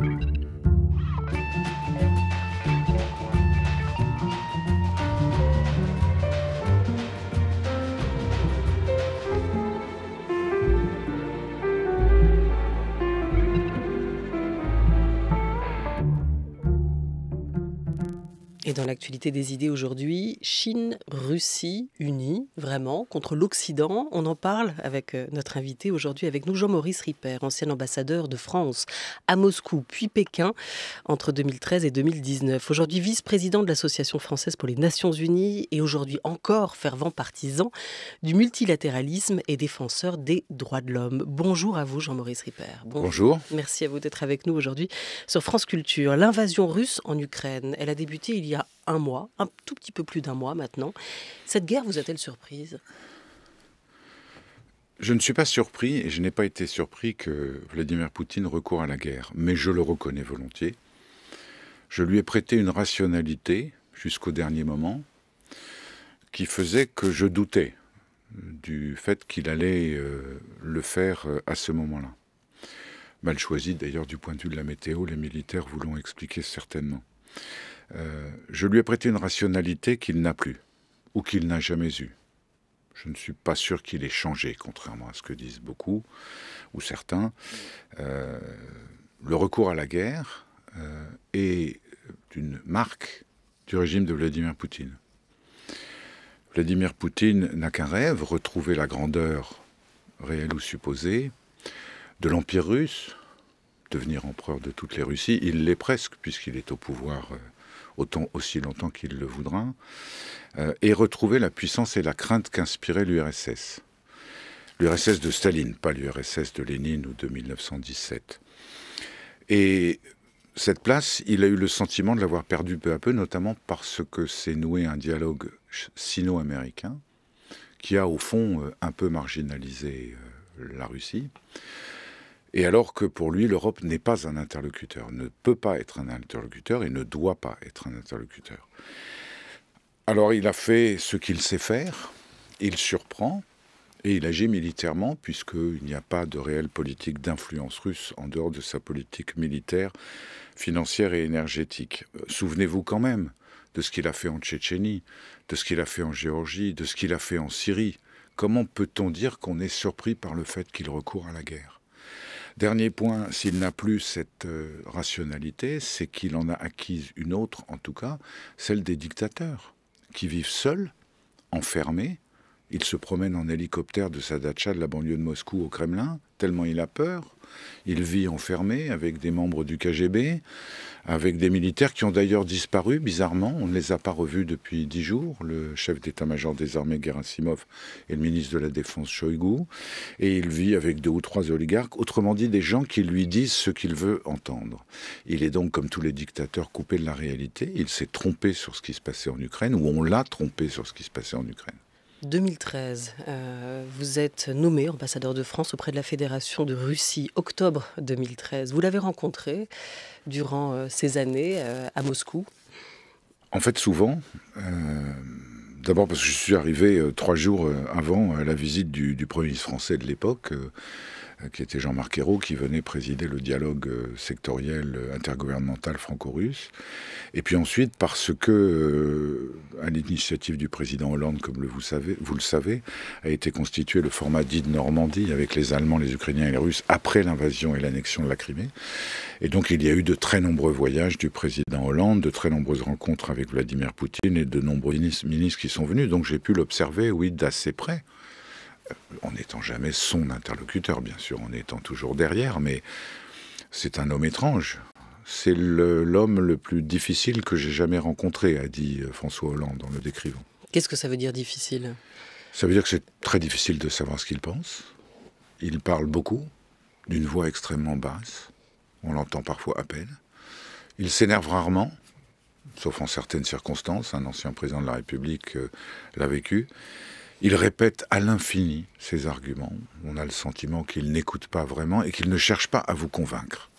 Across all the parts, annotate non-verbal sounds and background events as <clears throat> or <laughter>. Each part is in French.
thank you Et dans l'actualité des idées aujourd'hui, Chine-Russie unie, vraiment, contre l'Occident. On en parle avec euh, notre invité aujourd'hui, avec nous, Jean-Maurice Ripper, ancien ambassadeur de France à Moscou, puis Pékin, entre 2013 et 2019. Aujourd'hui vice-président de l'Association française pour les Nations unies et aujourd'hui encore fervent partisan du multilatéralisme et défenseur des droits de l'homme. Bonjour à vous, Jean-Maurice Ripper. Bonjour. Merci à vous d'être avec nous aujourd'hui sur France Culture. L'invasion russe en Ukraine, elle a débuté il y a un mois, un tout petit peu plus d'un mois maintenant. Cette guerre vous a-t-elle surprise je ne suis pas surpris et je n'ai pas été surpris que Vladimir Poutine recourt à la guerre, mais je le reconnais volontiers. Je lui ai prêté une rationalité jusqu'au dernier moment qui faisait que je doutais du fait qu'il allait euh, le faire euh, à ce moment-là. Mal choisi d'ailleurs du point de vue de la météo, les militaires vous l'ont expliqué certainement. Euh, je lui ai prêté une rationalité qu'il n'a plus, ou qu'il n'a jamais eue. Je ne suis pas sûr qu'il ait changé, contrairement à ce que disent beaucoup, ou certains. Euh, le recours à la guerre euh, est une marque du régime de Vladimir Poutine. Vladimir Poutine n'a qu'un rêve, retrouver la grandeur réelle ou supposée de l'Empire russe, devenir empereur de toutes les Russies. Il l'est presque, puisqu'il est au pouvoir autant aussi longtemps qu'il le voudra, euh, et retrouver la puissance et la crainte qu'inspirait l'URSS. L'URSS de Staline, pas l'URSS de Lénine ou de 1917. Et cette place, il a eu le sentiment de l'avoir perdue peu à peu, notamment parce que s'est noué un dialogue sino-américain qui a au fond euh, un peu marginalisé euh, la Russie et alors que pour lui, l'Europe n'est pas un interlocuteur, ne peut pas être un interlocuteur et ne doit pas être un interlocuteur. Alors il a fait ce qu'il sait faire, il surprend, et il agit militairement, puisqu'il n'y a pas de réelle politique d'influence russe en dehors de sa politique militaire, financière et énergétique. Euh, souvenez-vous quand même de ce qu'il a fait en Tchétchénie, de ce qu'il a fait en Géorgie, de ce qu'il a fait en Syrie. Comment peut-on dire qu'on est surpris par le fait qu'il recourt à la guerre Dernier point, s'il n'a plus cette euh, rationalité, c'est qu'il en a acquise une autre, en tout cas, celle des dictateurs, qui vivent seuls, enfermés, il se promène en hélicoptère de sa de la banlieue de Moscou au Kremlin, tellement il a peur. Il vit enfermé avec des membres du KGB, avec des militaires qui ont d'ailleurs disparu, bizarrement. On ne les a pas revus depuis dix jours. Le chef d'état-major des armées, Gerasimov, et le ministre de la Défense, Shoigu. Et il vit avec deux ou trois oligarques, autrement dit des gens qui lui disent ce qu'il veut entendre. Il est donc, comme tous les dictateurs, coupé de la réalité. Il s'est trompé sur ce qui se passait en Ukraine, ou on l'a trompé sur ce qui se passait en Ukraine. 2013, euh, vous êtes nommé ambassadeur de France auprès de la Fédération de Russie, octobre 2013. Vous l'avez rencontré durant euh, ces années euh, à Moscou En fait, souvent. D'abord parce que je suis arrivé trois jours avant la visite du Premier ministre français de l'époque. Euh, qui était Jean-Marc Ayrault, qui venait présider le dialogue euh, sectoriel euh, intergouvernemental franco-russe. Et puis ensuite, parce que, à l'initiative du président Hollande, comme vous, savez, vous le savez, a été constitué le format dit de Normandie avec les Allemands, les Ukrainiens et les Russes après l'invasion et l'annexion de la Crimée. Et donc, il y a eu de très nombreux voyages du président Hollande, de très nombreuses rencontres avec Vladimir Poutine et de nombreux ministres qui sont venus. Donc, j'ai pu l'observer, oui, d'assez près. Euh, en n'étant jamais son interlocuteur, bien sûr, en étant toujours derrière, mais c'est un homme étrange. C'est l'homme le, plus difficile que j'ai jamais rencontré, a dit euh, François Hollande en le décrivant. Qu'est-ce que ça veut dire difficile Ça veut dire que c'est très difficile de savoir ce qu'il pense. Il parle beaucoup, d'une voix extrêmement basse. On l'entend parfois à peine. Il s'énerve rarement, sauf en certaines circonstances. Un ancien président de la République euh, l'a vécu. Il répète à l'infini ses arguments. On a le sentiment qu'il n'écoute pas vraiment et qu'il ne cherche pas à vous convaincre.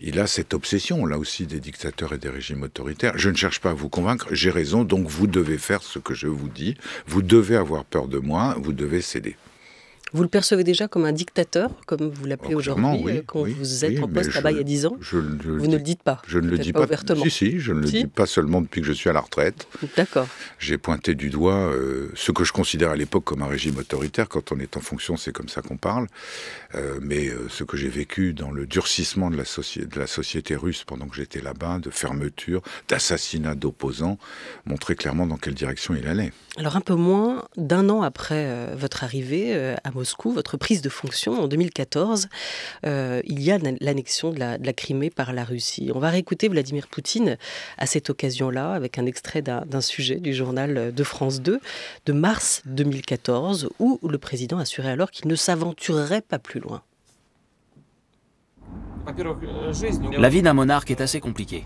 Il a cette obsession, là aussi, des dictateurs et des régimes autoritaires. Je ne cherche pas à vous convaincre, j'ai raison, donc vous devez faire ce que je vous dis. Vous devez avoir peur de moi, vous devez céder. Vous le percevez déjà comme un dictateur, comme vous l'appelez oh, aujourd'hui, euh, quand vous êtes en poste là-bas il y a 10 ans vous ne le dites pas Je ne le dis pas, ouvertement. Si, si, je ne le dis pas seulement depuis que je suis à la retraite. D'accord. J'ai pointé du doigt euh, ce que je considère à l'époque comme un régime autoritaire. Quand on est en fonction, c'est comme ça qu'on parle. Euh, mais ce que j'ai vécu dans le durcissement de la, société russe pendant que j'étais là-bas, de fermeture, d'assassinat d'opposants, montrait clairement dans quelle direction il allait. Alors un peu moins d'un an après votre arrivée à Moscou, Moscou, votre prise de fonction en 2014, euh, il y a l'annexion de la, Crimée par la Russie. On va réécouter Vladimir Poutine à cette occasion-là avec un extrait d'un sujet du journal de France 2 de mars 2014 où le président assurait alors qu'il ne s'aventurerait pas plus loin. La vie d'un monarque est assez compliquée.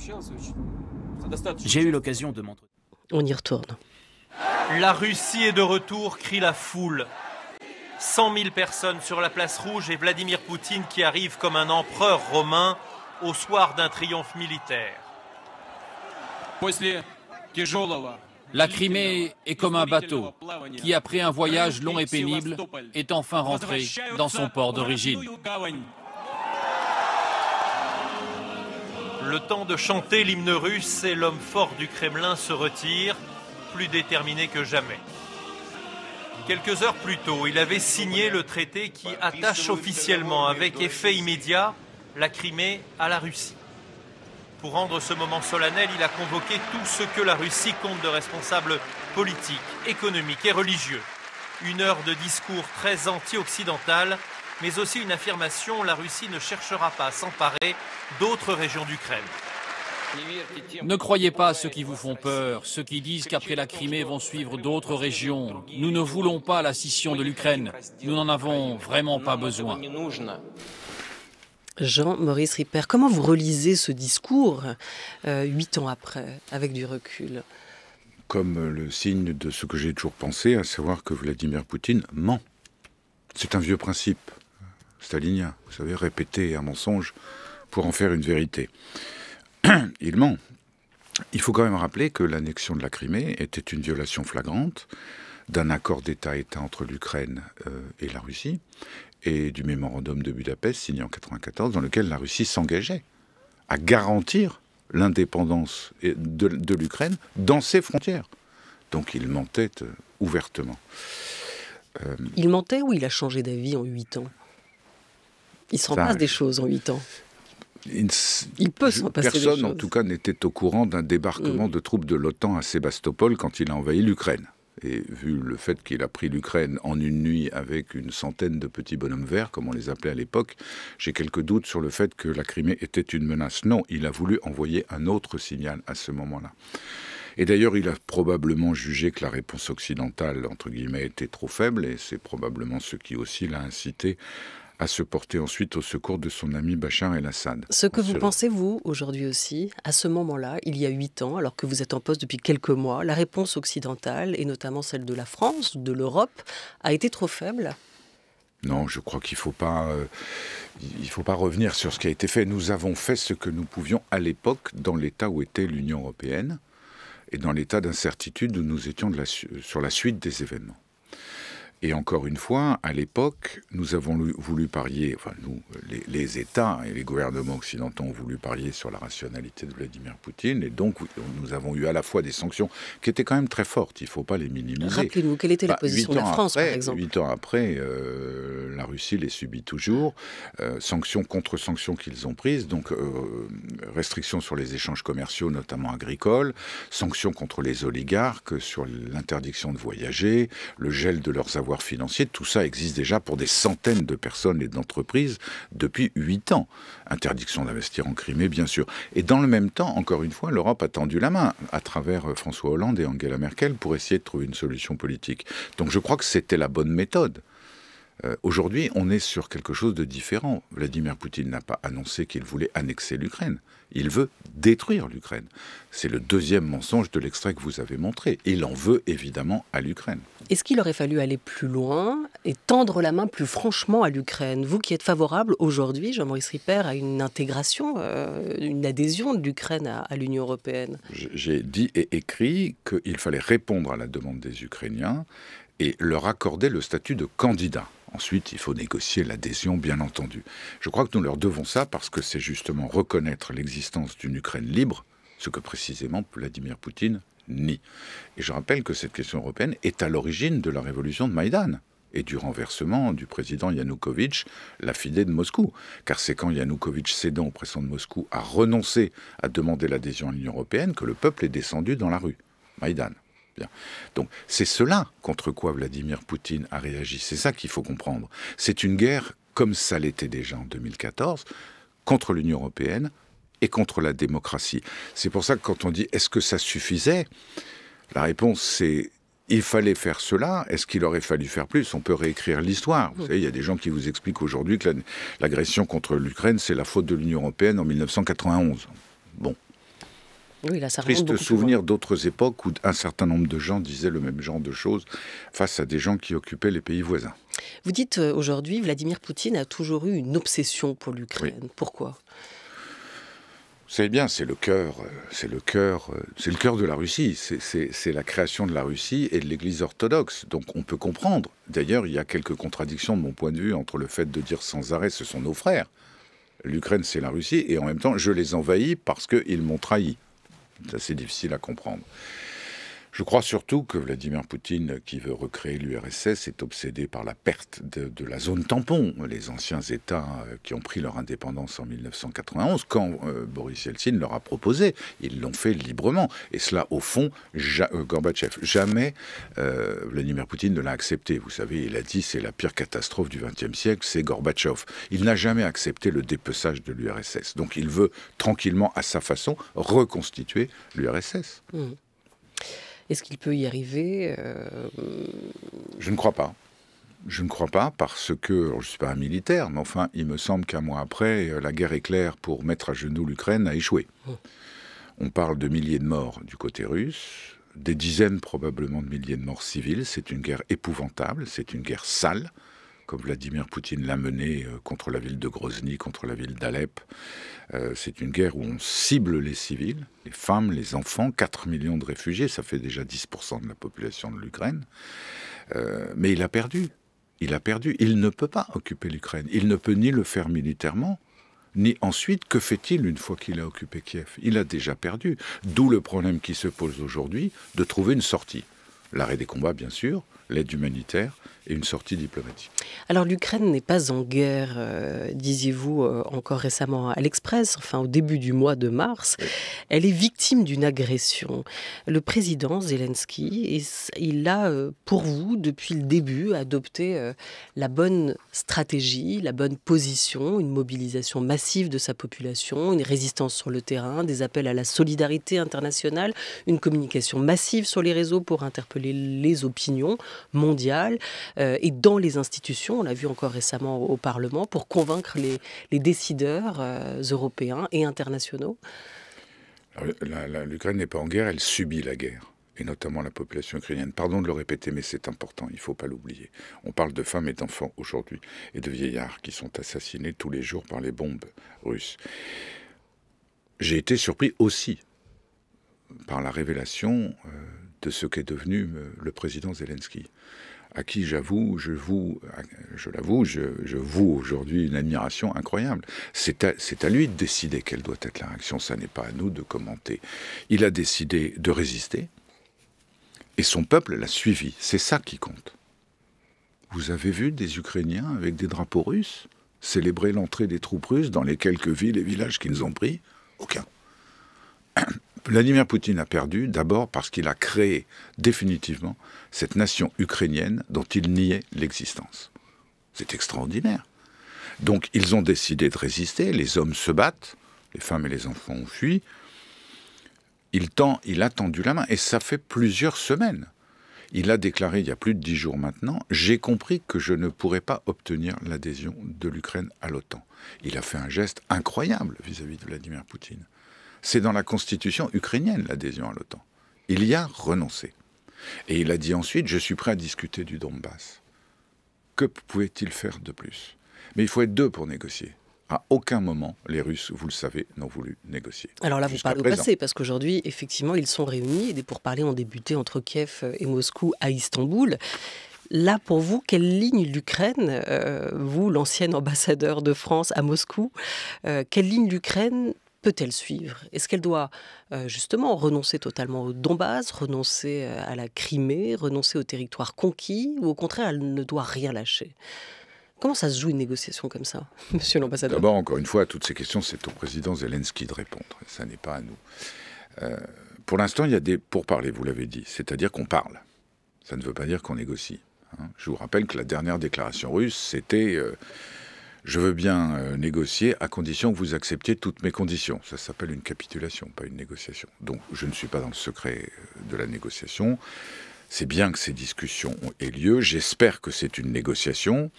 J'ai eu l'occasion de montrer... On y retourne. La Russie est de retour, crie la foule. 100 000 personnes sur la place rouge et Vladimir Poutine qui arrive comme un empereur romain au soir d'un triomphe militaire. La Crimée est comme un bateau qui, après un voyage long et pénible, est enfin rentré dans son port d'origine. Le temps de chanter l'hymne russe et l'homme fort du Kremlin se retire, plus déterminé que jamais. Quelques heures plus tôt, il avait signé le traité qui attache officiellement, avec effet immédiat, la Crimée à la Russie. Pour rendre ce moment solennel, il a convoqué tout ce que la Russie compte de responsables politiques, économiques et religieux. Une heure de discours très anti-occidental, mais aussi une affirmation la Russie ne cherchera pas à s'emparer d'autres régions d'Ukraine. Ne croyez pas ceux qui vous font peur, ceux qui disent qu'après la Crimée vont suivre d'autres régions. Nous ne voulons pas la scission de l'Ukraine. Nous n'en avons vraiment pas besoin. Jean-Maurice Ripper, comment vous relisez ce discours euh, huit ans après, avec du recul Comme le signe de ce que j'ai toujours pensé, à savoir que Vladimir Poutine ment. C'est un vieux principe euh, stalinien, vous savez, répéter un mensonge pour en faire une vérité. <clears throat> il ment. Il faut quand même rappeler que l'annexion de la Crimée était une violation flagrante d'un accord d'État-État entre l'Ukraine euh, et la Russie et du mémorandum de Budapest signé en 1994 dans lequel la Russie s'engageait à garantir l'indépendance de, l'Ukraine dans ses frontières. Donc il mentait euh, ouvertement. Euh, il mentait ou il a changé d'avis en huit ans Il s'en passe des choses en huit ans il personne, en tout cas, n'était au courant d'un débarquement mm. de troupes de l'OTAN à Sébastopol quand il a envahi l'Ukraine. Et vu le fait qu'il a pris l'Ukraine en une nuit avec une centaine de petits bonhommes verts, comme on les appelait à l'époque, j'ai quelques doutes sur le fait que la Crimée était une menace. Non, il a voulu envoyer un autre signal à ce moment-là. Et d'ailleurs, il a probablement jugé que la réponse occidentale, entre guillemets, était trop faible, et c'est probablement ce qui aussi l'a incité à se porter ensuite au secours de son ami Bachar el-Assad. Ce que vous pensez, vous, aujourd'hui aussi, à ce moment-là, il y a huit ans, alors que vous êtes en poste depuis quelques mois, la réponse occidentale, et notamment celle de la France, de l'Europe, a été trop faible non, je crois qu'il ne euh, faut, pas, revenir sur ce qui a été fait. Nous avons fait ce que nous pouvions à l'époque dans l'état où était l'Union européenne et dans l'état d'incertitude où nous étions sur la suite des événements. Et encore une fois, à l'époque, nous avons voulu parier, enfin nous, les, États et les gouvernements occidentaux ont voulu parier sur la rationalité de Vladimir Poutine, et donc nous avons eu à la fois des sanctions qui étaient quand même très fortes, il ne faut pas les minimiser. Rappelez-nous, quelle était la bah, position de la France, par exemple Huit ans après, euh, la Russie les subit toujours, euh, sanctions contre sanctions qu'ils ont prises, donc euh, restrictions sur les échanges commerciaux, notamment agricoles, sanctions contre les oligarques, sur l'interdiction de voyager, le gel de leurs avoirs financiers, tout ça existe déjà pour des centaines de personnes et d'entreprises depuis huit ans. Interdiction d'investir en Crimée, bien sûr. Et dans le même temps, encore une fois, l'Europe a tendu la main à travers euh, François Hollande et Angela Merkel pour essayer de trouver une solution politique. Donc je crois que c'était la bonne méthode. Euh, aujourd'hui, on est sur quelque chose de différent. Vladimir Poutine n'a pas annoncé qu'il voulait annexer l'Ukraine. Il veut détruire l'Ukraine. C'est le deuxième mensonge de l'extrait que vous avez montré. Il en veut évidemment à l'Ukraine. Est-ce qu'il aurait fallu aller plus loin et tendre la main plus franchement à l'Ukraine Vous qui êtes favorable aujourd'hui, Jean-Maurice Ripper, à une intégration, euh, une adhésion de l'Ukraine à l'Union européenne J'ai dit et écrit qu'il fallait répondre à la demande des Ukrainiens et leur accorder le statut de candidat. Ensuite, il faut négocier l'adhésion, bien entendu. Je crois que nous leur devons ça parce que c'est justement reconnaître l'existence d'une Ukraine libre, ce que précisément Vladimir Poutine nie. Et je rappelle que cette question européenne est à l'origine de la révolution de Maïdan et du renversement du président Yanukovych, l'affidé de Moscou. Car c'est quand Yanukovych, cédant aux pressions de Moscou, a renoncé à demander l'adhésion à l'Union européenne que le peuple est descendu dans la rue. Maïdan. Donc c'est cela contre quoi Vladimir Poutine a réagi. C'est ça qu'il faut comprendre. C'est une guerre comme ça l'était déjà en 2014 contre l'Union européenne et contre la démocratie. C'est pour ça que quand on dit est-ce que ça suffisait, la réponse c'est il fallait faire cela, est-ce qu'il aurait fallu faire plus On peut réécrire l'histoire. Vous savez, il y a des gens qui vous expliquent aujourd'hui que l'agression contre l'Ukraine, c'est la faute de l'Union européenne en 1991. Bon, oui, Triste souvenir d'autres époques où un certain nombre de gens disaient le même genre de choses face à des gens qui occupaient les pays voisins. Vous dites euh, aujourd'hui, Vladimir Poutine a toujours eu une obsession pour l'Ukraine. Pourquoi c'est bien, c'est le cœur, euh, c'est le cœur, euh, c'est le cœur de la Russie. C'est la création de la Russie et de l'Église orthodoxe. Donc on peut comprendre. D'ailleurs, il y a quelques contradictions de mon point de vue entre le fait de dire sans arrêt ce sont nos frères, l'Ukraine c'est la Russie, et en même temps je les envahis parce qu'ils m'ont trahi. C'est assez difficile à comprendre. Je crois surtout que Vladimir Poutine, qui veut recréer l'URSS, est obsédé par la perte de, la zone tampon, les anciens États euh, qui ont pris leur indépendance en 1991, quand euh, Boris Yeltsin leur a proposé. Ils l'ont fait librement. Et cela, au fond, euh, Gorbatchev. Jamais Vladimir Poutine ne l'a accepté. Vous savez, il a dit c'est la pire catastrophe du XXe siècle, c'est Gorbatchev. Il n'a jamais accepté le dépeçage de l'URSS. Donc il veut tranquillement, à sa façon, reconstituer l'URSS. Est-ce qu'il peut y arriver euh, Je ne crois pas. Je ne crois pas parce que, je ne suis pas un militaire, mais enfin, il me semble qu'un mois après, euh, la guerre éclair pour mettre à genoux l'Ukraine a échoué. Hum. On parle de milliers de morts du côté russe, des dizaines probablement de milliers de morts civils. C'est une guerre épouvantable, c'est une guerre sale, comme Vladimir Poutine l'a mené euh, contre la ville de Grozny, contre la ville d'Alep. Euh, c'est une guerre où on cible les civils, les femmes, les enfants, 4 millions de réfugiés, ça fait déjà 10% de la population de l'Ukraine. Euh, mais il a perdu. Il a perdu. Il ne peut pas occuper l'Ukraine. Il ne peut ni le faire militairement, ni ensuite, que fait-il une fois qu'il a occupé Kiev Il a déjà perdu. D'où le problème qui se pose aujourd'hui de trouver une sortie. L'arrêt des combats, bien sûr, l'aide humanitaire, et une sortie diplomatique. Alors l'Ukraine n'est pas en guerre, euh, disiez-vous euh, encore récemment à l'Express, enfin au début du mois de mars. Elle est victime d'une agression. Le président Zelensky, il a euh, pour vous, depuis le début, adopté la bonne stratégie, la bonne position, une mobilisation massive de sa population, une résistance sur le terrain, des appels à la solidarité internationale, une communication massive sur les réseaux pour interpeller les opinions mondiales. Euh, et dans les institutions, on l'a vu encore récemment au, Parlement, pour convaincre les, décideurs euh, européens et internationaux L'Ukraine n'est pas en guerre, elle subit la guerre et notamment la population ukrainienne. Pardon de le répéter, mais c'est important, il ne faut pas l'oublier. On parle de femmes et d'enfants aujourd'hui, et de vieillards qui sont assassinés tous les jours par les bombes russes. J'ai été surpris aussi par la révélation euh, de ce qu'est devenu le président Zelensky à qui j'avoue, je vous, je l'avoue, je, vous aujourd'hui une admiration incroyable. C'est à, à, lui de décider quelle doit être la réaction, ça n'est pas à nous de commenter. Il a décidé de résister, et son peuple l'a suivi. C'est ça qui compte. Vous avez vu des Ukrainiens avec des drapeaux russes célébrer l'entrée des troupes russes dans les quelques villes et villages qu'ils ont pris Aucun. Vladimir Poutine a perdu d'abord parce qu'il a créé définitivement cette nation ukrainienne dont il niait l'existence. C'est extraordinaire. Donc ils ont décidé de résister, les hommes se battent, les femmes et les enfants ont fui. Il, tend, il a tendu la main et ça fait plusieurs semaines. Il a déclaré il y a plus de dix jours maintenant, j'ai compris que je ne pourrais pas obtenir l'adhésion de l'Ukraine à l'OTAN. Il a fait un geste incroyable vis-à-vis -vis de Vladimir Poutine. C'est dans la constitution ukrainienne l'adhésion à l'OTAN. Il y a renoncé. Et il a dit ensuite, je suis prêt à discuter du Donbass. Que pouvait-il faire de plus Mais il faut être deux pour négocier. À aucun moment, les Russes, vous le savez, n'ont voulu négocier. Alors là, vous parlez passé, parce qu'aujourd'hui, effectivement, ils sont réunis et des pourparlers ont débuté entre Kiev euh, et Moscou à Istanbul. Là, pour vous, quelle ligne l'Ukraine, euh, vous, l'ancien ambassadeur de France à Moscou, euh, quelle ligne l'Ukraine peut-elle suivre Est-ce qu'elle doit euh, justement renoncer totalement au Donbass, renoncer euh, à la Crimée, renoncer au territoire conquis, ou au contraire, elle ne doit rien lâcher Comment ça se joue une négociation comme ça, <laughs> monsieur l'ambassadeur D'abord, encore une fois, toutes ces questions, c'est au président Zelensky de répondre. Ça n'est pas à nous. Euh, pour l'instant, il y a des pourparlers, vous l'avez dit, c'est-à-dire qu'on parle. Ça ne veut pas dire qu'on négocie. Hein. Je vous rappelle que la dernière déclaration russe, c'était je veux bien euh, négocier à condition que vous acceptiez toutes mes conditions. Ça s'appelle une capitulation, pas une négociation. Donc je ne suis pas dans le secret euh, de la négociation. C'est bien que ces discussions aient lieu. J'espère que c'est une négociation.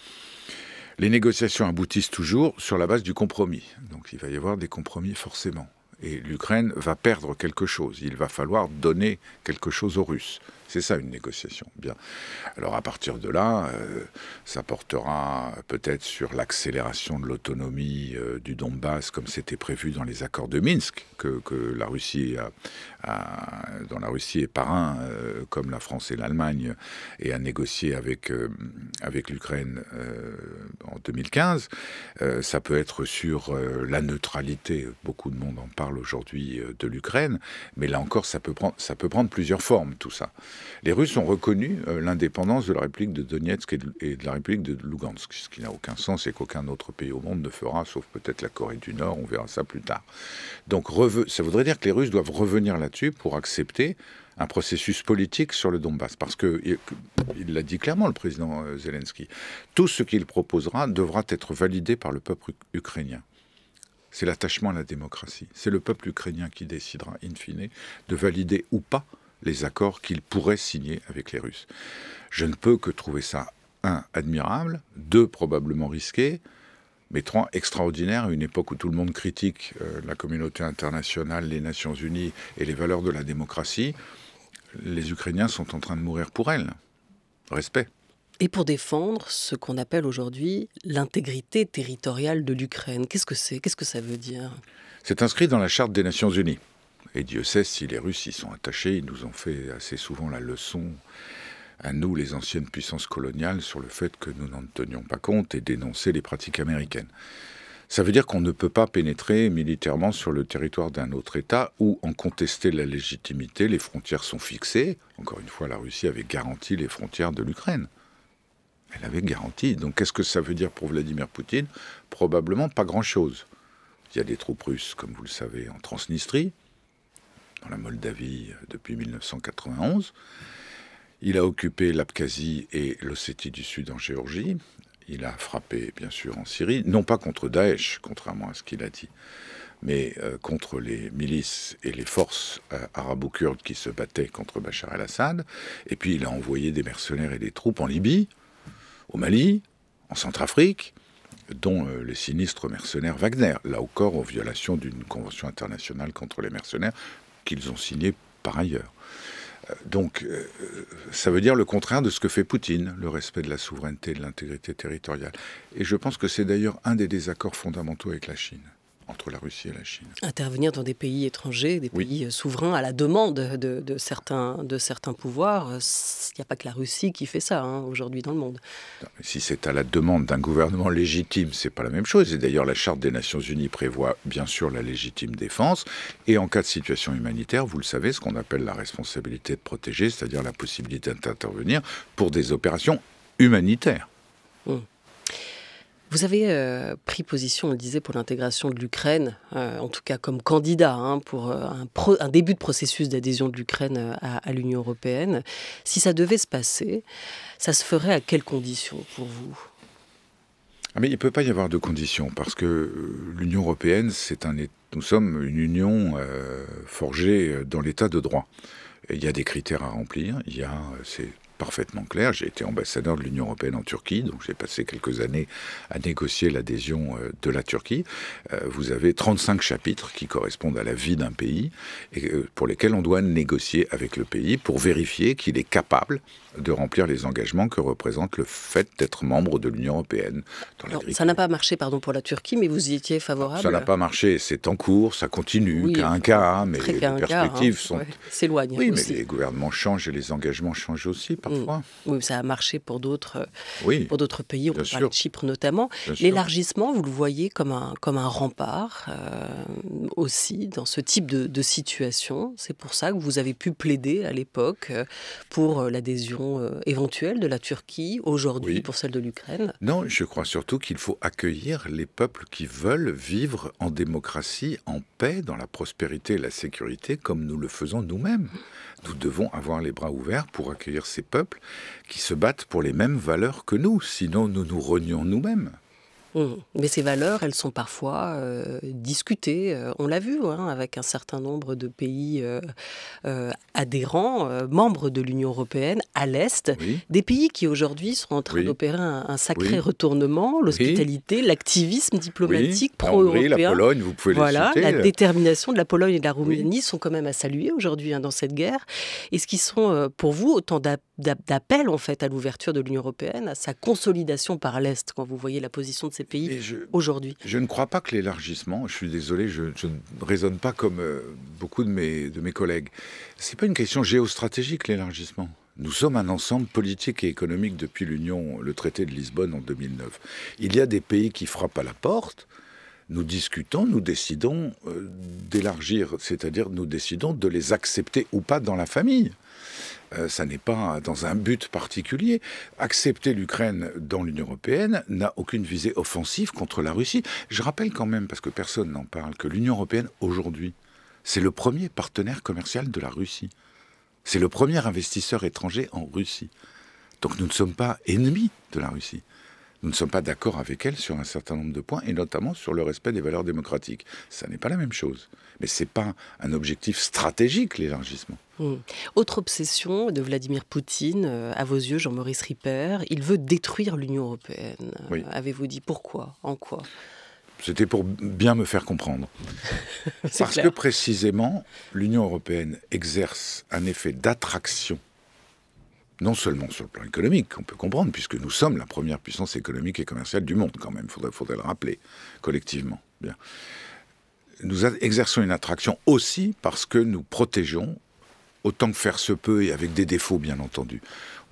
Les négociations aboutissent toujours sur la base du compromis. Donc il va y avoir des compromis forcément. Et l'Ukraine va perdre quelque chose. Il va falloir donner quelque chose aux Russes. C'est ça une négociation. Bien. Alors à partir de là, euh, ça portera peut-être sur l'accélération de l'autonomie euh, du Donbass comme c'était prévu dans les accords de Minsk, que, la Russie a, dont la Russie est parrain, euh, comme la France et l'Allemagne, et a négocié avec, l'Ukraine en 2015. ça peut être sur la neutralité. Beaucoup de monde en parle aujourd'hui de l'Ukraine, mais là encore, ça peut prendre plusieurs formes, tout ça. Les Russes ont reconnu euh, l'indépendance de la République de Donetsk et de, la République de Lugansk, ce qui n'a aucun sens et qu'aucun autre pays au monde ne fera, sauf peut-être la Corée du Nord, on verra ça plus tard. Donc ça voudrait dire que les Russes doivent revenir là-dessus pour accepter un processus politique sur le Donbass. Parce que, l'a dit clairement, le président euh, Zelensky, tout ce qu'il proposera devra être validé par le peuple ukrainien c'est l'attachement à la démocratie. C'est le peuple ukrainien qui décidera, in fine, de valider ou pas les accords qu'il pourrait signer avec les Russes. Je ne peux que trouver ça, un, admirable, deux, probablement risqué, mais trois, extraordinaire à une époque où tout le monde critique euh, la communauté internationale, les Nations Unies et les valeurs de la démocratie. Les Ukrainiens sont en train de mourir pour elles. Respect. Et pour défendre ce qu'on appelle aujourd'hui l'intégrité territoriale de l'Ukraine, qu'est-ce que c'est Qu'est-ce que ça veut dire C'est inscrit dans la Charte des Nations Unies. Et Dieu sait si les Russes y sont attachés, ils nous ont fait assez souvent la leçon à nous, les anciennes puissances coloniales, sur le fait que nous n'en tenions pas compte et dénoncer les pratiques américaines. Ça veut dire qu'on ne peut pas pénétrer militairement sur le territoire d'un autre État ou en contester la légitimité. Les frontières sont fixées. Encore une fois, la Russie avait garanti les frontières de l'Ukraine. Elle avait garanti. Donc qu'est-ce que ça veut dire pour Vladimir Poutine Probablement pas grand-chose. Il y a des troupes russes, comme vous le savez, en Transnistrie dans la Moldavie euh, depuis 1991. Il a occupé l'Abkhazie et l'Ossétie du Sud en Géorgie. Il a frappé, bien sûr, en Syrie, non pas contre Daesh, contrairement à ce qu'il a dit, mais euh, contre les milices et les forces euh, arabo-kurdes qui se battaient contre Bachar el-Assad. Et puis il a envoyé des mercenaires et des troupes en Libye, au Mali, en Centrafrique, dont le les sinistres mercenaires Wagner, là encore en violation d'une convention internationale contre les mercenaires, qu'ils ont signé par ailleurs. Euh, donc, euh, euh, ça veut dire le contraire de ce que fait Poutine, le respect de la souveraineté et de l'intégrité territoriale. Et je pense que c'est d'ailleurs un des désaccords fondamentaux avec la Chine entre la Russie et la Chine. Intervenir dans des pays étrangers, des pays euh, souverains, à la demande de, certains, de certains pouvoirs, il euh, n'y a pas que la Russie qui fait ça hein, aujourd'hui dans le monde. si c'est à la demande d'un gouvernement légitime, c'est pas la même chose. Et d'ailleurs, la Charte des Nations Unies prévoit bien sûr la légitime défense. Et en cas de situation humanitaire, vous le savez, ce qu'on appelle la responsabilité de protéger, c'est-à-dire la possibilité d'intervenir pour des opérations humanitaires. Hum. Vous avez euh, pris position, on le disait, pour l'intégration de l'Ukraine, euh, en tout cas comme candidat hein, pour euh, un, un, début de processus d'adhésion de l'Ukraine à, l'Union européenne. Si ça devait se passer, ça se ferait à quelles conditions pour vous ah, mais il ne peut pas y avoir de conditions, parce que l'Union européenne, c'est un, nous sommes une union forgée dans l'état de droit. il y a des critères à remplir, il y a, c'est parfaitement clair. J'ai été ambassadeur de l'Union européenne en Turquie, donc j'ai passé quelques années à négocier l'adhésion euh, de la Turquie. Euh, vous avez 35 chapitres qui correspondent à la vie d'un pays et euh, pour lesquels on doit négocier avec le pays pour vérifier qu'il est capable de remplir les engagements que représente le fait d'être membre de l'Union européenne. Alors, ça n'a pas marché pardon, pour la Turquie, mais vous y étiez favorable Ça n'a pas marché, c'est en cours, ça continue, cas un cas, mais les hein, perspectives s'éloignent. oui, mais les gouvernements changent et les engagements changent aussi. Mm. Oui, ça a marché pour d'autres euh, pour d'autres pays, on parle de Chypre notamment. L'élargissement, vous le voyez comme un, comme un rempart euh, aussi dans ce type de, situation. C'est pour ça que vous avez pu plaider à l'époque euh, pour l'adhésion éventuelle de la Turquie, aujourd'hui pour celle de l'Ukraine. Non, je crois surtout qu'il faut accueillir les peuples qui veulent vivre en démocratie, en paix, dans la prospérité et la sécurité, comme nous le faisons nous-mêmes. Nous devons avoir les bras ouverts pour accueillir ces peuples qui se battent pour les mêmes valeurs que nous, sinon nous nous renions nous-mêmes. Mmh. Mais ces valeurs, elles sont parfois euh, discutées. Euh, on l'a vu hein, avec un certain nombre de pays euh, adhérents, membres de l'Union européenne, à l'Est, des pays qui aujourd'hui sont en train d'opérer un, sacré retournement, l'hospitalité, l'activisme diplomatique pro-européen. La voilà, La détermination de la Pologne et de la Roumanie sont quand même à saluer aujourd'hui hein, dans cette guerre. Est-ce qu'ils sont pour vous autant d'appels en fait à l'ouverture de l'Union européenne, à sa consolidation par l'Est, quand vous voyez la position de ces pays aujourd'hui. Je ne crois pas que l'élargissement, je suis désolé, je, ne raisonne pas comme euh, beaucoup de mes, de mes collègues. Ce n'est pas une question géostratégique, l'élargissement. Nous sommes un ensemble politique et économique depuis l'Union, le traité de Lisbonne en 2009. Il y a des pays qui frappent à la porte, nous discutons, nous décidons euh, d'élargir, c'est-à-dire nous décidons de les accepter ou pas dans la famille. Euh, ça n'est pas dans un but particulier. Accepter l'Ukraine dans l'Union européenne n'a aucune visée offensive contre la Russie. Je rappelle quand même, parce que personne n'en parle, que l'Union européenne aujourd'hui, c'est le premier partenaire commercial de la Russie. C'est le premier investisseur étranger en Russie. Donc nous ne sommes pas ennemis de la Russie. Nous ne sommes pas d'accord avec elle sur un certain nombre de points, et notamment sur le respect des valeurs démocratiques. Ça n'est pas la même chose. Mais ce n'est pas un objectif stratégique, l'élargissement. Mmh. Autre obsession de Vladimir Poutine, euh, à vos yeux, Jean-Maurice Ripper, il veut détruire l'Union européenne. Euh, avez-vous dit pourquoi En quoi C'était pour bien me faire comprendre. <laughs> Parce que précisément, l'Union européenne exerce un effet d'attraction non seulement sur le plan économique, on peut comprendre, puisque nous sommes la première puissance économique et commerciale du monde, quand même, faudrait, faudrait le rappeler, collectivement. Bien. Nous exerçons une attraction aussi parce que nous protégeons autant que faire se peut et avec des défauts, bien entendu.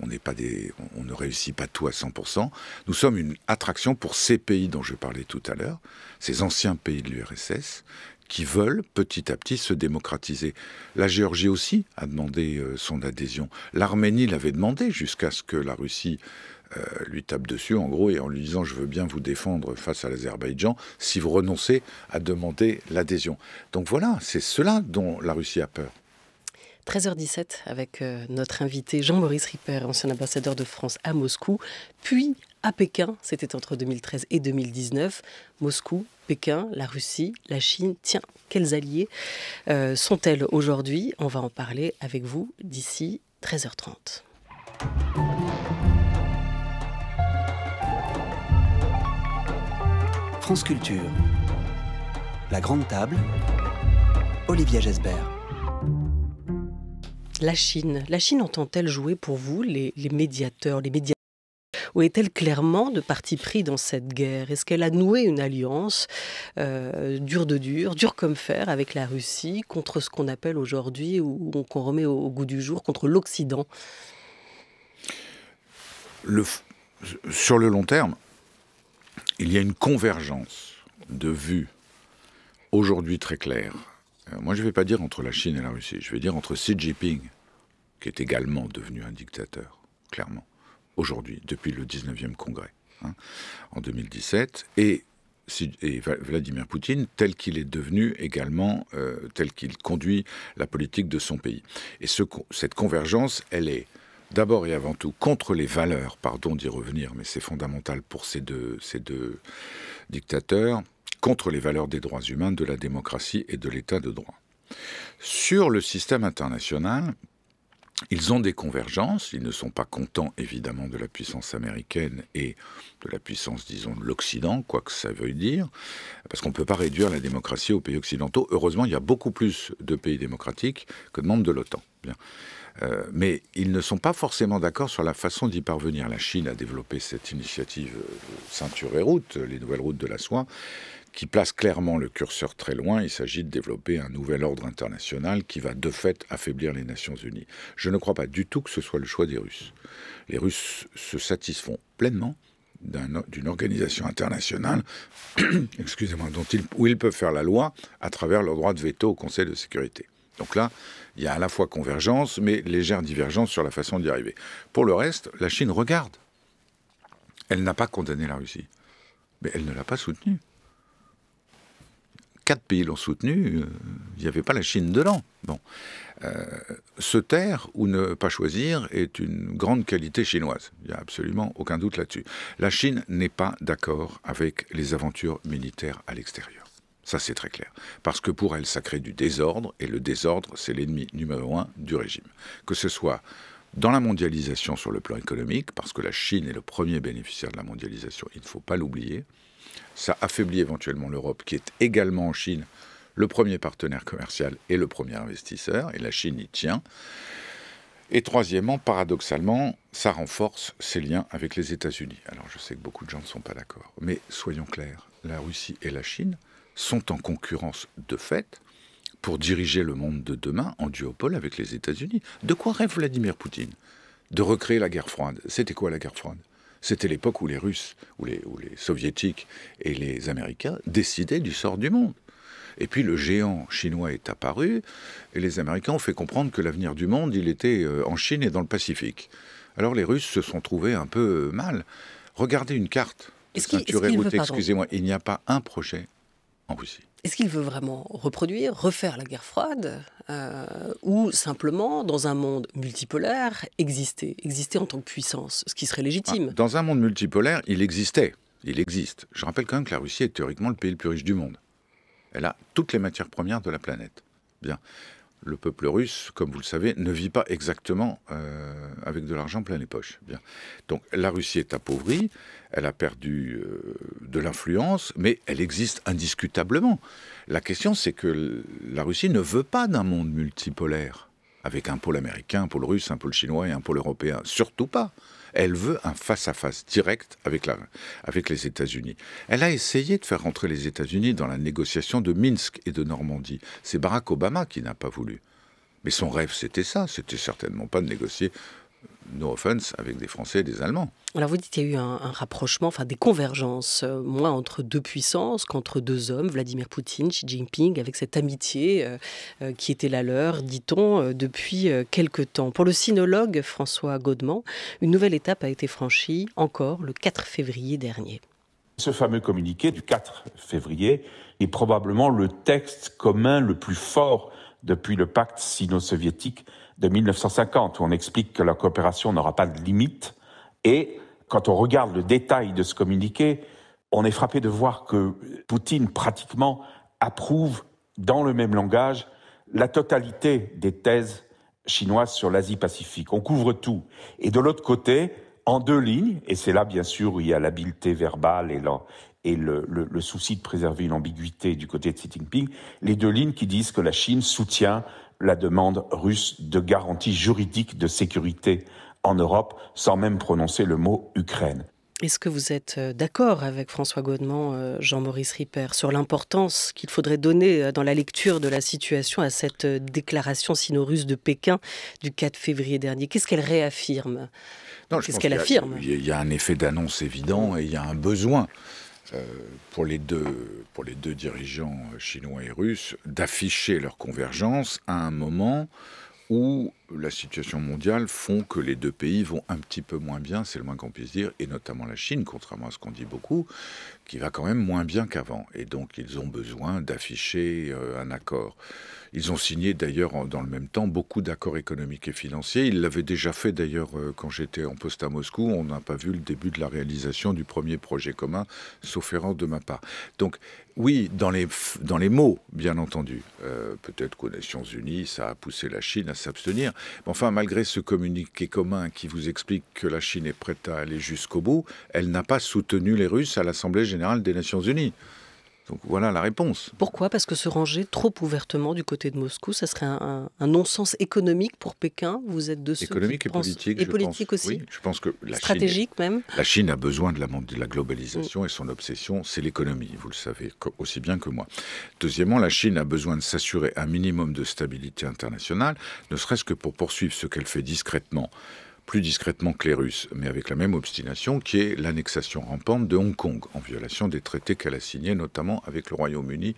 On, pas des, on ne réussit pas tout à 100%. Nous sommes une attraction pour ces pays dont je parlais tout à l'heure, ces anciens pays de l'URSS, qui veulent petit à petit se démocratiser. La Géorgie aussi a demandé euh, son adhésion. L'Arménie l'avait demandé jusqu'à ce que la Russie euh, lui tape dessus, en gros, et en lui disant je veux bien vous défendre face à l'Azerbaïdjan si vous renoncez à demander l'adhésion. Donc voilà, c'est cela dont la Russie a peur. 13h17 avec euh, notre invité Jean-Maurice Ripper, ancien ambassadeur de France à Moscou, puis à Pékin, c'était entre 2013 et 2019. Moscou, Pékin, la Russie, la Chine. Tiens, quels alliés euh, sont-elles aujourd'hui On va en parler avec vous d'ici 13h30. France Culture, la grande table, Olivia Gesbert. La Chine, la Chine entend-elle jouer pour vous les, les médiateurs, les médiateurs ou est-elle clairement de parti pris dans cette guerre Est-ce qu'elle a noué une alliance euh, dure de dure, dure comme fer avec la Russie contre ce qu'on appelle aujourd'hui ou, qu'on remet au, goût du jour contre l'Occident Sur le long terme, il y a une convergence de vues aujourd'hui très claire. Euh, moi, je ne vais pas dire entre la Chine et la Russie, je vais dire entre Xi Jinping, qui est également devenu un dictateur, clairement, aujourd'hui, depuis le 19e congrès, hein, en 2017. Et, Vladimir Poutine, tel qu'il est devenu également, euh, tel qu'il conduit la politique de son pays. Et ce, cette convergence, elle est d'abord et avant tout contre les valeurs, pardon d'y revenir, mais c'est fondamental pour ces deux, ces deux dictateurs, contre les valeurs des droits humains, de la démocratie et de l'état de droit. Sur le système international, ils ont des convergences, ils ne sont pas contents évidemment de la puissance américaine et de la puissance, disons, de l'Occident, quoi que ça veuille dire, parce qu'on ne peut pas réduire la démocratie aux pays occidentaux. Heureusement, il y a beaucoup plus de pays démocratiques que de membres de l'OTAN. Euh, mais ils ne sont pas forcément d'accord sur la façon d'y parvenir. La Chine a développé cette initiative euh, ceinture et route, les nouvelles routes de la soie, qui place clairement le curseur très loin. Il s'agit de développer un nouvel ordre international qui va de fait affaiblir les Nations Unies. Je ne crois pas du tout que ce soit le choix des Russes. Les Russes se satisfont pleinement d'une organisation internationale, <clears throat> excusez-moi, dont ils, où ils peuvent faire la loi à travers leur droit de veto au Conseil de sécurité. Donc là, il y a à la fois convergence, mais légère divergence sur la façon d'y arriver. Pour le reste, la Chine regarde. Elle n'a pas condamné la Russie, mais elle ne l'a pas soutenue quatre pays l'ont soutenu, euh, il n'y avait pas la Chine dedans. Bon. Euh, se taire ou ne pas choisir est une grande qualité chinoise. Il n'y a absolument aucun doute là-dessus. La Chine n'est pas d'accord avec les aventures militaires à l'extérieur. Ça, c'est très clair. Parce que pour elle, ça crée du désordre, et le désordre, c'est l'ennemi numéro un du régime. Que ce soit dans la mondialisation sur le plan économique, parce que la Chine est le premier bénéficiaire de la mondialisation, il ne faut pas l'oublier, ça affaiblit éventuellement l'Europe, qui est également en Chine le premier partenaire commercial et le premier investisseur, et la Chine y tient. Et troisièmement, paradoxalement, ça renforce ses liens avec les États-Unis. Alors je sais que beaucoup de gens ne sont pas d'accord, mais soyons clairs, la Russie et la Chine sont en concurrence de fait pour diriger le monde de demain en duopole avec les États-Unis. De quoi rêve Vladimir Poutine De recréer la guerre froide. C'était quoi la guerre froide c'était l'époque où les Russes, ou les, où les Soviétiques et les Américains décidaient du sort du monde. Et puis le géant chinois est apparu, et les Américains ont fait comprendre que l'avenir du monde, il était euh, en Chine et dans le Pacifique. Alors les Russes se sont trouvés un peu euh, mal. Regardez une carte. Est-ce tu est excusez-moi, il n'y a pas un projet en Russie. Est-ce qu'il veut vraiment reproduire, refaire la guerre froide, euh, ou simplement, dans un monde multipolaire, exister, exister en tant que puissance, ce qui serait légitime Dans un monde multipolaire, il existait, il existe. Je rappelle quand même que la Russie est théoriquement le pays le plus riche du monde. Elle a toutes les matières premières de la planète. Bien le peuple russe, comme vous le savez, ne vit pas exactement euh, avec de l'argent plein les poches. Donc la Russie est appauvrie, elle a perdu euh, de l'influence, mais elle existe indiscutablement. La question, c'est que la Russie ne veut pas d'un monde multipolaire, avec un pôle américain, un pôle russe, un pôle chinois et un pôle européen. Surtout pas. Elle veut un face-à-face direct avec, avec les États-Unis. Elle a essayé de faire rentrer les États-Unis dans la négociation de Minsk et de Normandie. C'est Barack Obama qui n'a pas voulu. Mais son rêve, c'était ça. C'était certainement pas de négocier no offense, avec des Français et des Allemands. Alors vous dites qu'il y a eu un, rapprochement, enfin des convergences, euh, moins entre deux puissances qu'entre deux hommes, Vladimir Poutine, Xi Jinping, avec cette amitié euh, euh, qui était la leur, dit-on, depuis quelque temps. Pour le sinologue François Godement, une nouvelle étape a été franchie, encore le 4 février dernier. Ce fameux communiqué du 4 février est probablement le texte commun le plus fort depuis le pacte sino-soviétique de 1950, où on explique que la coopération n'aura pas de limite. Et quand on regarde le détail de ce communiqué, on est frappé de voir que Poutine pratiquement approuve dans le même langage la totalité des thèses chinoises sur l'Asie-Pacifique. On couvre tout. Et de l'autre côté, en deux lignes, et c'est là bien sûr où il y a l'habileté verbale et, le, le, souci de préserver une ambiguïté du côté de Xi Jinping, les deux lignes qui disent que la Chine soutient la demande russe de garantie juridique de sécurité en Europe, sans même prononcer le mot Ukraine. Est-ce que vous êtes euh, d'accord avec François Godemont, euh, Jean-Maurice Ripper, sur l'importance qu'il faudrait donner euh, dans la lecture de la situation à cette déclaration sino-russe de Pékin du 4 février dernier Qu'est-ce qu'elle réaffirme Qu'est-ce qu'elle affirme Il y a un effet d'annonce évident et il y a un besoin. Euh, pour les deux, pour les deux dirigeants chinois et russes d'afficher leur convergence à un moment où la situation mondiale font que les deux pays vont un petit peu moins bien, c'est le moins qu'on puisse dire, et notamment la Chine, contrairement à ce qu'on dit beaucoup, qui va quand même moins bien qu'avant. Et donc ils ont besoin d'afficher euh, un accord. Ils ont signé d'ailleurs dans le même temps beaucoup d'accords économiques et financiers. Ils l'avaient déjà fait d'ailleurs euh, quand j'étais en poste à Moscou. On n'a pas vu le début de la réalisation du premier projet commun, sauf erreur de ma part. Donc oui, dans les, dans les mots, bien entendu. Euh, peut-être qu'aux Nations Unies, ça a poussé la Chine à s'abstenir. Enfin, malgré ce communiqué commun qui vous explique que la Chine est prête à aller jusqu'au bout, elle n'a pas soutenu les Russes à l'Assemblée générale des Nations Unies. Donc voilà la réponse. Pourquoi Parce que se ranger trop ouvertement du côté de Moscou, ça serait un, non-sens économique pour Pékin. Vous êtes de cents. économique et politique. Et politique aussi. je pense que la stratégique même. La Chine a besoin de la, de globalisation mm. et son obsession, c'est l'économie. Vous le savez aussi bien que moi. Deuxièmement, la Chine a besoin de s'assurer un minimum de stabilité internationale, ne serait-ce que pour poursuivre ce qu'elle fait discrètement plus discrètement que les Russes, mais avec la même obstination qui est l'annexation rampante de Hong Kong, en violation des traités qu'elle a signés, notamment avec le Royaume-Uni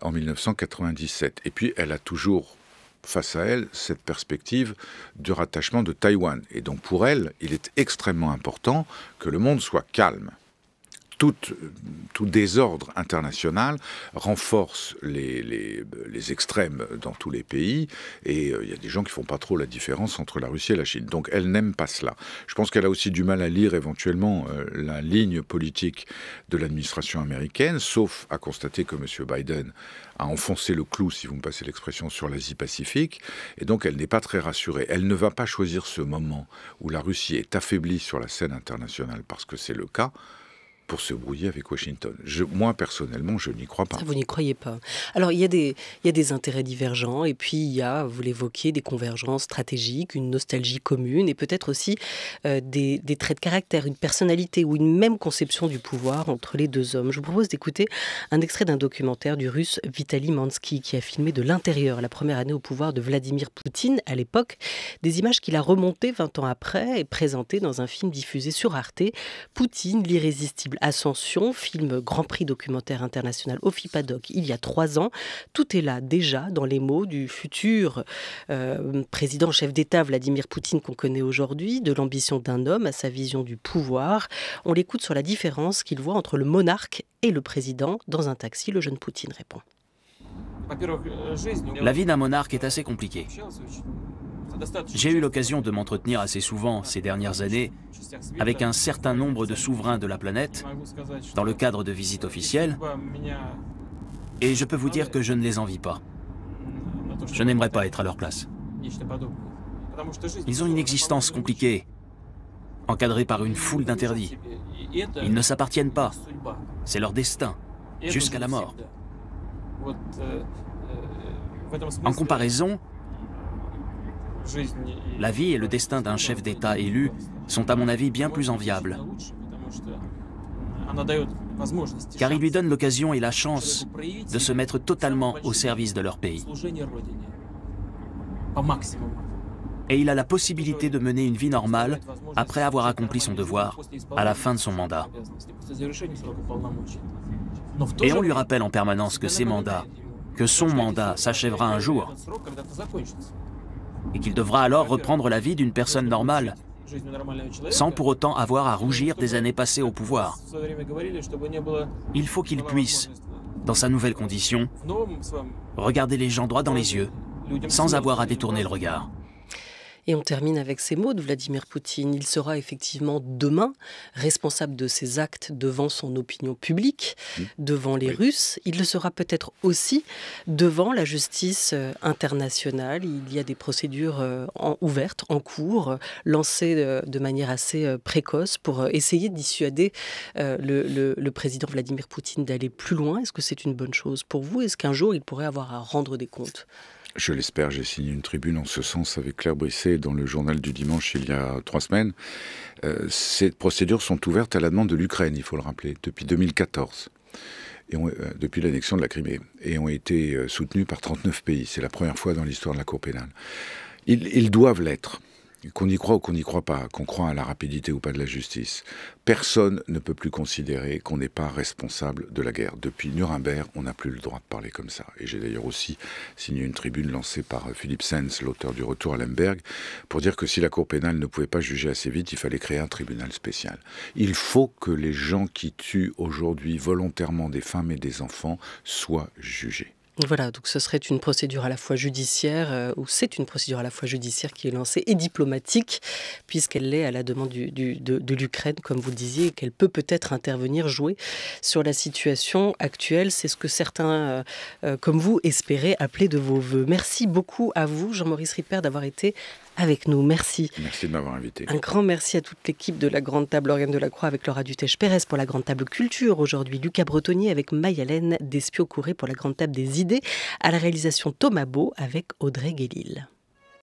en 1997. Et puis, elle a toujours face à elle cette perspective de rattachement de Taïwan. Et donc pour elle, il est extrêmement important que le monde soit calme tout, désordre international renforce les, extrêmes dans tous les pays, et euh, il y a des gens qui font pas trop la différence entre la Russie et la Chine. Donc elle n'aime pas cela. Je pense qu'elle a aussi du mal à lire éventuellement euh, la ligne politique de l'administration américaine, sauf à constater que M. Biden a enfoncé le clou, si vous me passez l'expression, sur l'Asie-Pacifique, et donc elle n'est pas très rassurée. Elle ne va pas choisir ce moment où la Russie est affaiblie sur la scène internationale, parce que c'est le cas, pour se brouiller avec Washington. Je, moi, personnellement, je n'y crois pas. vous n'y croyez pas. Alors, il y, a des, il des intérêts divergents, et puis il y a, vous l'évoquez, des convergences stratégiques, une nostalgie commune, et peut-être aussi euh, des, des, traits de caractère, une personnalité ou une même conception du pouvoir entre les deux hommes. Je vous propose d'écouter un extrait d'un documentaire du russe Vitaly Mansky, qui a filmé de l'intérieur la première année au pouvoir de Vladimir Poutine à l'époque, des images qu'il a remontées 20 ans après et présentées dans un film diffusé sur Arte, Poutine, l'irrésistible Ascension, film Grand Prix documentaire international au FIPADOC il y a trois ans. Tout est là déjà dans les mots du futur euh, président chef d'État Vladimir Poutine qu'on connaît aujourd'hui, de l'ambition d'un homme à sa vision du pouvoir. On l'écoute sur la différence qu'il voit entre le monarque et le président. Dans un taxi, le jeune Poutine répond. La vie d'un monarque est assez compliquée. J'ai eu l'occasion de m'entretenir assez souvent ces dernières années avec un certain nombre de souverains de la planète dans le cadre de visites officielles, et je peux vous dire que je ne les envie pas. Je n'aimerais pas être à leur place. Ils ont une existence compliquée, encadrée par une foule d'interdits. Ils ne s'appartiennent pas. C'est leur destin, jusqu'à la mort. En comparaison, la vie et le destin d'un chef d'État élu sont à mon avis bien plus enviables, car ils lui donnent l'occasion et la chance de se mettre totalement au service de leur pays. Et il a la possibilité de mener une vie normale après avoir accompli son devoir à la fin de son mandat. Et on lui rappelle en permanence que ses mandats, que son mandat s'achèvera un jour et qu'il devra alors reprendre la vie d'une personne normale, sans pour autant avoir à rougir des années passées au pouvoir. Il faut qu'il puisse, dans sa nouvelle condition, regarder les gens droit dans les yeux, sans avoir à détourner le regard. Et on termine avec ces mots de Vladimir Poutine. Il sera effectivement demain responsable de ses actes devant son opinion publique, devant les Russes. Il le sera peut-être aussi devant la justice euh, internationale. Il y a des procédures euh, ouvertes, en cours, euh, lancées de, manière assez précoce pour essayer de dissuader le président Vladimir Poutine d'aller plus loin. Est-ce que c'est une bonne chose pour vous Est-ce qu'un jour il pourrait avoir à rendre des comptes je l'espère, j'ai signé une tribune en ce sens avec Claire Brisset dans le journal du dimanche il y a trois semaines. Euh, ces procédures sont ouvertes à la demande de l'Ukraine, il faut le rappeler, depuis 2014. Et euh, depuis l'annexion de la Crimée, et ont été euh, soutenues par 39 pays. C'est la première fois dans l'histoire de la Cour pénale. ils doivent l'être qu'on y croit ou qu'on n'y croit pas, qu'on croit à la rapidité ou pas de la justice, personne ne peut plus considérer qu'on n'est pas responsable de la guerre. Depuis Nuremberg, on n'a plus le droit de parler comme ça. Et j'ai d'ailleurs aussi signé une tribune lancée par euh, Philippe Sens, l'auteur du Retour à Lemberg, pour dire que si la Cour pénale ne pouvait pas juger assez vite, il fallait créer un tribunal spécial. Il faut que les gens qui tuent aujourd'hui volontairement des femmes et des enfants soient jugés. Voilà, donc ce serait une procédure à la fois judiciaire, euh, ou c'est une procédure à la fois judiciaire qui est lancée et diplomatique, puisqu'elle l'est à la demande de, l'Ukraine, comme vous le disiez, et qu'elle peut peut-être intervenir, jouer sur la situation actuelle. C'est ce que certains, euh, euh, comme vous, espéraient appeler de vos voeux. Merci beaucoup à vous, Jean-Maurice Ripper, d'avoir été avec nous. Merci. Merci de m'avoir invité. Un grand merci à toute l'équipe de la Grande Table Organe de la Croix avec Laura Dutèche-Pérez pour la Grande Table Culture aujourd'hui, Lucas Bretonnier avec Mayalène Despio-Couré pour la Grande Table des Idées, à la réalisation Thomas Beau avec Audrey Guélil.